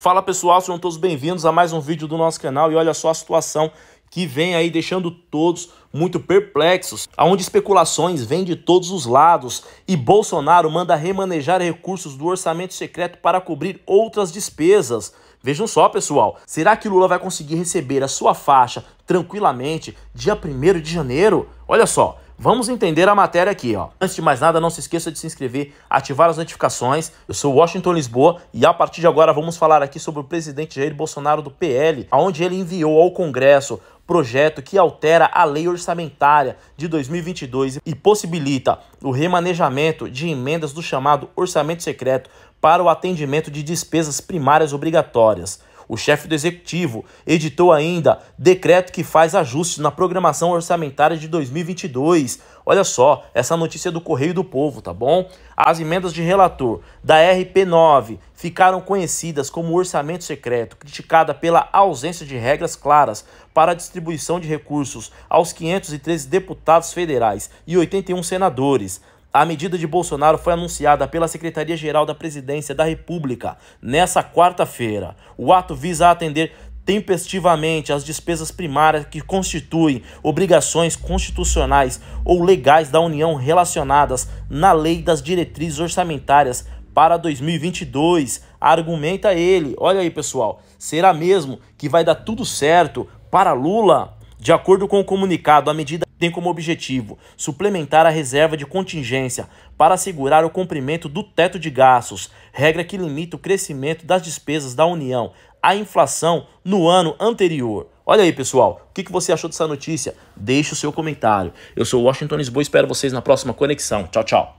Fala pessoal, sejam todos bem-vindos a mais um vídeo do nosso canal e olha só a situação que vem aí deixando todos muito perplexos, aonde especulações vêm de todos os lados e Bolsonaro manda remanejar recursos do orçamento secreto para cobrir outras despesas. Vejam só, pessoal, será que Lula vai conseguir receber a sua faixa tranquilamente dia 1 de janeiro? Olha só, Vamos entender a matéria aqui, ó. Antes de mais nada, não se esqueça de se inscrever, ativar as notificações. Eu sou Washington Lisboa e a partir de agora vamos falar aqui sobre o presidente Jair Bolsonaro do PL, aonde ele enviou ao Congresso projeto que altera a lei orçamentária de 2022 e possibilita o remanejamento de emendas do chamado orçamento secreto para o atendimento de despesas primárias obrigatórias. O chefe do executivo editou ainda decreto que faz ajustes na programação orçamentária de 2022. Olha só, essa notícia é do Correio do Povo, tá bom? As emendas de relator da RP9 ficaram conhecidas como orçamento secreto, criticada pela ausência de regras claras para a distribuição de recursos aos 513 deputados federais e 81 senadores. A medida de Bolsonaro foi anunciada pela Secretaria-Geral da Presidência da República nesta quarta-feira. O ato visa atender tempestivamente as despesas primárias que constituem obrigações constitucionais ou legais da União relacionadas na Lei das Diretrizes Orçamentárias para 2022. Argumenta ele. Olha aí, pessoal. Será mesmo que vai dar tudo certo para Lula? De acordo com o comunicado, a medida tem como objetivo suplementar a reserva de contingência para assegurar o cumprimento do teto de gastos, regra que limita o crescimento das despesas da União à inflação no ano anterior. Olha aí, pessoal, o que você achou dessa notícia? Deixe o seu comentário. Eu sou o Washington Lisboa e espero vocês na próxima conexão. Tchau, tchau.